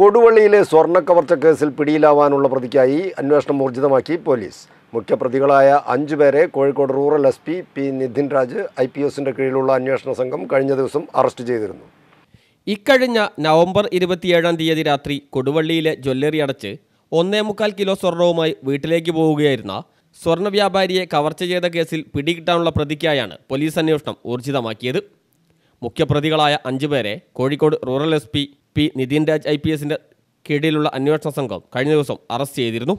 കൊടുവള്ളിയിലെ സ്വർണ്ണ കവർച്ചക്കേസിൽ പിടിയിലാവാനുള്ള പ്രതിക്കായി അന്വേഷണം ഊർജിതമാക്കി പോലീസ് മുഖ്യപ്രതികളായ അഞ്ചു പേരെ Kozhikode rural S P P Nidhin Raj I P എസിന്റെ കീഴിലുള്ള അന്വേഷണ സംഘം കഴിഞ്ഞ ദിവസം അറസ്റ്റ് ചെയ്തിരുന്നു ഇക്കഴിഞ്ഞ നവംബർ ഇരുപത്തിയേഴാം തീയതി രാത്രി കൊടുവള്ളിയിലെ ജ്വല്ലറി അടച്ച് ഒന്നേ മുക്കാൽ കിലോ സ്വർണവുമായി വീട്ടിലേക്ക് പോവുകയായിരുന്ന സ്വർണ്ണ വ്യാപാരിയെ കവർച്ച ചെയ്ത കേസിൽ പിടികിട്ടാനുള്ള പ്രതിക്കായാണ് പോലീസ് അന്വേഷണം ഊർജിതമാക്കിയത് മുഖ്യപ്രതികളായ അഞ്ചുപേരെ Kozhikode rural S P P Nithin Raj I P എസിൻ്റെ കീഴിലുള്ള അന്വേഷണ സംഘം കഴിഞ്ഞ ദിവസം അറസ്റ്റ് ചെയ്തിരുന്നു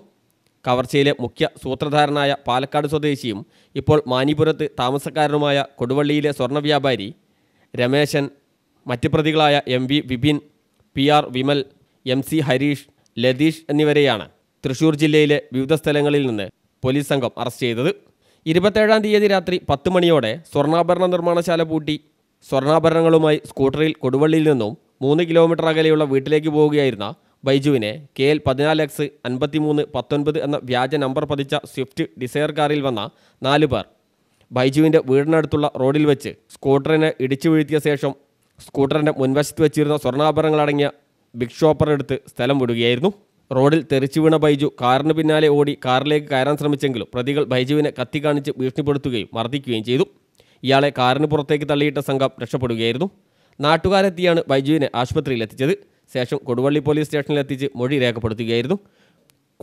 കവർച്ചയിലെ മുഖ്യ സൂത്രധാരനായ പാലക്കാട് സ്വദേശിയും ഇപ്പോൾ മാനിപുരത്ത് താമസക്കാരനുമായ കൊടുവള്ളിയിലെ സ്വർണ്ണ വ്യാപാരി രമേശൻ മറ്റ് പ്രതികളായ M V Vipin P R Vimal M C Harish Latheesh എന്നിവരെയാണ് തൃശൂർ ജില്ലയിലെ വിവിധ സ്ഥലങ്ങളിൽ നിന്ന് പോലീസ് സംഘം അറസ്റ്റ് ചെയ്തത് ഇരുപത്തേഴാം തീയതി രാത്രി പത്ത് മണിയോടെ സ്വർണ്ണാഭരണ നിർമ്മാണശാല പൂട്ടി സ്വർണ്ണാഭരണങ്ങളുമായി സ്കൂട്ടറിൽ കൊടുവള്ളിയിൽ നിന്നും മൂന്ന് കിലോമീറ്റർ അകലെയുള്ള വീട്ടിലേക്ക് പോവുകയായിരുന്ന ബൈജുവിനെ കെ എൽ പതിനാല് എക്സ് മൂന്ന് പത്തൊൻപത് എന്ന വ്യാജ നമ്പർ പതിച്ച സ്വിഫ്റ്റ് ഡിസയർ കാറിൽ വന്ന നാലു പേർ ബൈജുവിൻ്റെ വീടിനടുത്തുള്ള റോഡിൽ വെച്ച് സ്കൂട്ടറിനെ ഇടിച്ചു വീഴ്ത്തിയ ശേഷം സ്കൂട്ടറിൻ്റെ മുൻവശത്ത് വെച്ചിരുന്ന സ്വർണ്ണാഭരണങ്ങളടങ്ങിയ ബിഗ് ഷോപ്പറെടുത്ത് എടുത്ത് സ്ഥലം വിടുകയായിരുന്നു റോഡിൽ തെറിച്ചു വീണ ബൈജു കാറിന് പിന്നാലെ ഓടി കാറിലേക്ക് കയറാൻ ശ്രമിച്ചെങ്കിലും പ്രതികൾ ബൈജുവിനെ കത്തി കാണിച്ച് ഭീഷണിപ്പെടുത്തുകയും മർദ്ദിക്കുകയും ചെയ്തു ഇയാളെ കാറിന് പുറത്തേക്ക് തള്ളിയിട്ട സംഘം രക്ഷപ്പെടുകയായിരുന്നു നാട്ടുകാരെത്തിയാണ് ബൈജുവിനെ ആശുപത്രിയിൽ എത്തിച്ചത് ശേഷം കൊടുവള്ളി പോലീസ് സ്റ്റേഷനിൽ എത്തിച്ച് മൊഴി രേഖപ്പെടുത്തുകയായിരുന്നു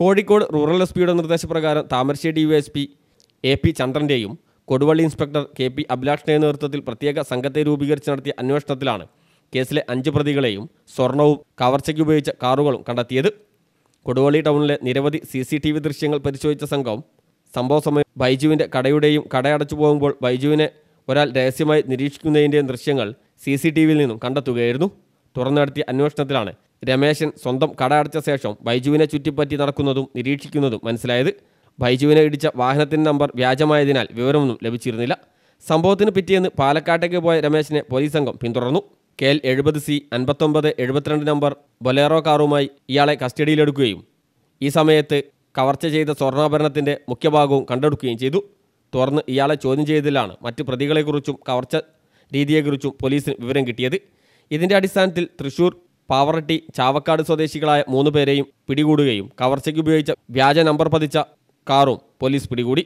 കോഴിക്കോട് റൂറൽ എസ് പിയുടെ നിർദ്ദേശപ്രകാരം Thamarassery U S P A P ചന്ദ്രൻ്റെയും കൊടുവള്ളി ഇൻസ്പെക്ടർ കെ പി അഭിലാഷിൻ്റെയും നേതൃത്വത്തിൽ പ്രത്യേക സംഘത്തെ രൂപീകരിച്ച് നടത്തിയ അന്വേഷണത്തിലാണ് കേസിലെ അഞ്ച് പ്രതികളെയും സ്വർണവും കവർച്ചയ്ക്ക് ഉപയോഗിച്ച കാറുകളും കണ്ടെത്തിയത് കൊടുവള്ളി ടൗണിലെ നിരവധി സി സി ടി വി ദൃശ്യങ്ങൾ പരിശോധിച്ച സംഘം സംഭവ സമയം ബൈജുവിൻ്റെ കടയുടെയും കടയടച്ചു പോകുമ്പോൾ ബൈജുവിനെ ഒരാൾ രഹസ്യമായി നിരീക്ഷിക്കുന്നതിൻ്റെയും ദൃശ്യങ്ങൾ സി സി ടി വിയിൽ നിന്നും കണ്ടെത്തുകയായിരുന്നു തുറന്നു നടത്തിയ അന്വേഷണത്തിലാണ് രമേശൻ സ്വന്തം കട അടച്ച ശേഷം ബൈജുവിനെ ചുറ്റിപ്പറ്റി നടക്കുന്നതും നിരീക്ഷിക്കുന്നതും മനസ്സിലായത് ബൈജുവിനെ ഇടിച്ച വാഹനത്തിൻ്റെ നമ്പർ വ്യാജമായതിനാൽ വിവരമൊന്നും ലഭിച്ചിരുന്നില്ല സംഭവത്തിന് പിറ്റേന്ന് പാലക്കാട്ടേക്ക് പോയ രമേശിനെ പോലീസ് സംഘം പിന്തുടർന്നു കെ എൽ എഴുപത് സി അൻപത്തൊമ്പത് എഴുപത്തിരണ്ട് നമ്പർ ബൊലേറോ കാറുമായി ഇയാളെ കസ്റ്റഡിയിലെടുക്കുകയും ഈ സമയത്ത് കവർച്ച ചെയ്ത സ്വർണ്ണാഭരണത്തിൻ്റെ മുഖ്യഭാഗവും കണ്ടെടുക്കുകയും ചെയ്തു തുടർന്ന് ഇയാളെ ചോദ്യം ചെയ്തതിലാണ് മറ്റ് പ്രതികളെക്കുറിച്ചും കവർച്ച രീതിയെക്കുറിച്ചു പോലീസിന് വിവരം കിട്ടിയത് ഇതിന്റെ അടിസ്ഥാനത്തിൽ തൃശൂർ പാവറട്ടി ചാവക്കാട് സ്വദേശികളായ മൂന്ന് പേരെയും പിടികൂടുകയും കവർച്ചയ്ക്ക് ഉപയോഗിച്ച വ്യാജ നമ്പർ പതിച്ച കാറും പോലീസ് പിടികൂടി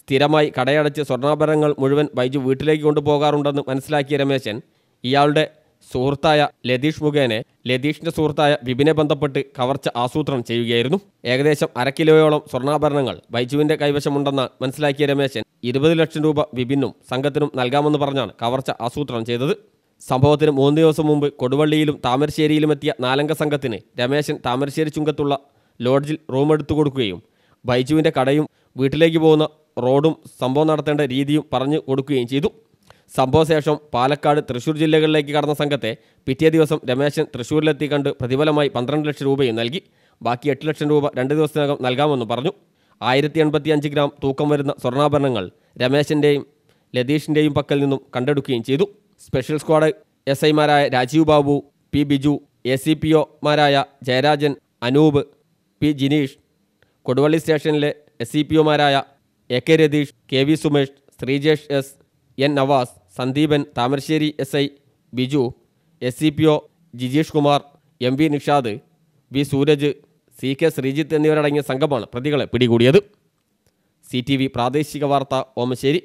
സ്ഥിരമായി കടയടച്ച് സ്വർണ്ണാഭരണങ്ങൾ മുഴുവൻ ബൈജു വീട്ടിലേക്ക് കൊണ്ടുപോകാറുണ്ടെന്ന് മനസ്സിലാക്കിയ രമേശൻ ഇയാളുടെ സുഹൃത്തായ ലതീഷ് മുഖേനെ ലതീഷിന്റെ സുഹൃത്തായ വിപിനെ ബന്ധപ്പെട്ട് കവർച്ച ആസൂത്രണം ചെയ്യുകയായിരുന്നു ഏകദേശം അരക്കിലോയോളം കിലോയോളം സ്വർണ്ണാഭരണങ്ങൾ ബൈജുവിന്റെ കൈവശമുണ്ടെന്ന് മനസ്സിലാക്കിയ രമേശൻ ഇരുപത് ലക്ഷം രൂപ വിഭിന്നും സംഘത്തിനും നൽകാമെന്ന് പറഞ്ഞാണ് കവർച്ച ആസൂത്രണം ചെയ്തത് സംഭവത്തിന് മൂന്ന് ദിവസം മുമ്പ് കൊടുവള്ളിയിലും താമരശ്ശേരിയിലും എത്തിയ നാലംഗ സംഘത്തിന് രമേശൻ താമരശ്ശേരി ചുങ്കത്തുള്ള ലോഡ്ജിൽ റൂം എടുത്തു കൊടുക്കുകയും ബൈജുവിൻ്റെ കടയും വീട്ടിലേക്ക് പോകുന്ന റോഡും സംഭവം നടത്തേണ്ട രീതിയും പറഞ്ഞു കൊടുക്കുകയും ചെയ്തു സംഭവശേഷം പാലക്കാട് തൃശൂർ ജില്ലകളിലേക്ക് കടന്ന സംഘത്തെ പിറ്റേ ദിവസം രമേശൻ തൃശൂരിലെത്തി കണ്ട് പ്രതിഫലമായി പന്ത്രണ്ട് ലക്ഷം രൂപയും നൽകി ബാക്കി എട്ട് ലക്ഷം രൂപ രണ്ട് ദിവസത്തിനകം നൽകാമെന്നും പറഞ്ഞു ആയിരത്തി എൺപത്തി അഞ്ച് ഗ്രാം തൂക്കം വരുന്ന സ്വർണ്ണാഭരണങ്ങൾ രമേശിൻ്റെയും ലതീഷിൻ്റെയും പക്കൽ നിന്നും കണ്ടെടുക്കുകയും ചെയ്തു സ്പെഷ്യൽ സ്ക്വാഡ് എസ് ഐമാരായ Rajeev Babu P Biju A C P ഒമാരായ ജയരാജൻ അനൂപ് പി ജിനീഷ് കൊടുവള്ളി സ്റ്റേഷനിലെ എസ് സി പി ഒമാരായ A K Ratheesh K V Sumesh Sreejesh S N Navas Sandeepan Thamarassery S I Biju S C P O Jijeesh Kumar M V Nishad V Sooraj C K Sreejith എന്നിവരടങ്ങിയ സംഘമാണ് പ്രതികളെ പിടികൂടിയത് സി ടി വി പ്രാദേശിക വാർത്ത ഓമശ്ശേരി